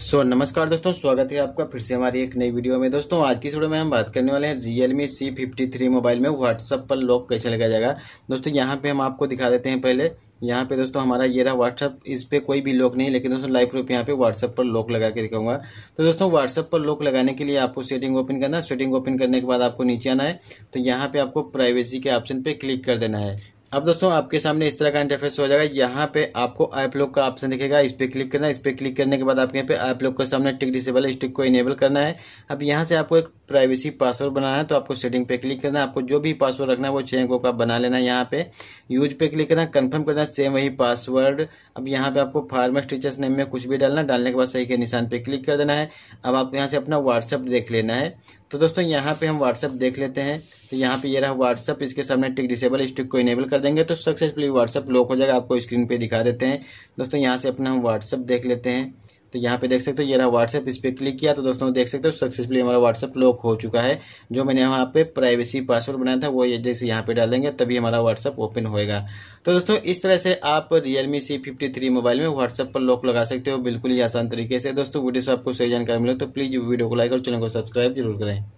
सो so, नमस्कार दोस्तों स्वागत है आपका फिर से हमारी एक नई वीडियो में दोस्तों आज की वीडियो में हम बात करने वाले हैं Realme C fifty three mobile में व्हाट्सअप पर लॉक कैसे लगाया जाएगा दोस्तों यहाँ पे हम आपको दिखा देते हैं पहले यहाँ पे दोस्तों हमारा ये रहा व्हाट्सअप इस पर कोई भी लॉक नहीं लेकिन दोस्तों लाइव प्रूफ यहाँ पे व्हाट्सअप पर लॉक लगा के दिखाऊंगा तो दोस्तों व्हाट्सअप पर लॉक लगाने के लिए आपको सेटिंग ओपन करना है सेटिंग ओपन करने के बाद आपको नीचे आना है तो यहाँ पे आपको प्राइवेसी के ऑप्शन पे क्लिक कर देना है अब दोस्तों आपके सामने इस तरह का इंटरफेस हो जाएगा यहाँ पे आपको ऐप लॉक का ऑप्शन दिखेगा इस पर क्लिक करना है इस पर क्लिक करने के बाद आपके यहाँ पे ऐप लॉक के सामने टिक डिसेबल है इस टिक को इनेबल करना है अब यहाँ से आपको एक प्राइवेसी पासवर्ड बनाना है तो आपको सेटिंग पे क्लिक करना है आपको जो भी पासवर्ड रखना है वो छः अंकों का बना लेना है यहाँ पे यूज पे क्लिक करना कंफर्म करना सेम वही पासवर्ड अब यहाँ पे आपको फार्मर्स टीचर्स नेम में कुछ भी डालना डालने के बाद सही के निशान पे क्लिक कर देना है अब आपको यहाँ से अपना व्हाट्सअप देख लेना है तो दोस्तों यहाँ पे हम व्हाट्सअप देख लेते हैं तो यहाँ पे ये रहा व्हाट्सअप इसके सामने टिक डिसेबल इस टिक को इनेबल कर देंगे तो सक्सेसफुली व्हाट्सअप लॉक हो जाएगा आपको स्क्रीन पर दिखा देते हैं दोस्तों यहाँ से अपना हम व्हाट्सअप देख लेते हैं तो यहाँ पे देख सकते हो ये रहा व्हाट्सएप इस पर क्लिक किया तो दोस्तों देख सकते हो सक्सेसफुली हमारा व्हाट्सएप लॉक हो चुका है जो मैंने यहाँ पे प्राइवेसी पासवर्ड बनाया था वो ये जैसे यहाँ पे डालेंगे तभी हमारा व्हाट्सएप ओपन होएगा तो दोस्तों इस तरह से आप Realme C fifty three mobile में व्हाट्सएप पर लॉक लगा सकते हो बिल्कुल ही आसान तरीके से दोस्तों वीडियो से आपको सही जानकारी मिले तो प्लीज़ वीडियो को लाइक और चैनल को सब्सक्राइब जरूर करें